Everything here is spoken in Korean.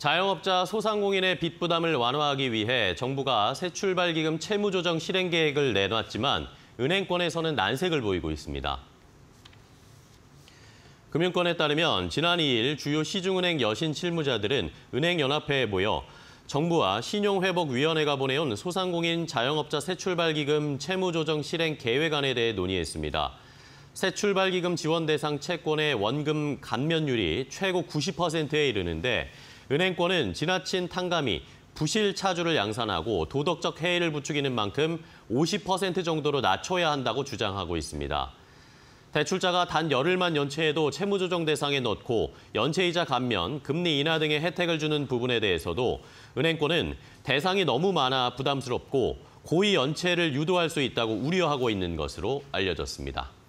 자영업자 소상공인의 빚 부담을 완화하기 위해 정부가 새 출발기금 채무조정 실행 계획을 내놨지만 은행권에서는 난색을 보이고 있습니다. 금융권에 따르면 지난 2일 주요 시중은행 여신 실무자들은 은행연합회에 모여 정부와 신용회복위원회가 보내온 소상공인 자영업자 새 출발기금 채무조정 실행 계획안에 대해 논의했습니다. 새 출발기금 지원 대상 채권의 원금 감면율이 최고 90%에 이르는데 은행권은 지나친 탕감이 부실 차주를 양산하고 도덕적 해이를 부추기는 만큼 50% 정도로 낮춰야 한다고 주장하고 있습니다. 대출자가 단 열흘만 연체해도 채무조정 대상에 넣고 연체이자 감면, 금리 인하 등의 혜택을 주는 부분에 대해서도 은행권은 대상이 너무 많아 부담스럽고 고위 연체를 유도할 수 있다고 우려하고 있는 것으로 알려졌습니다.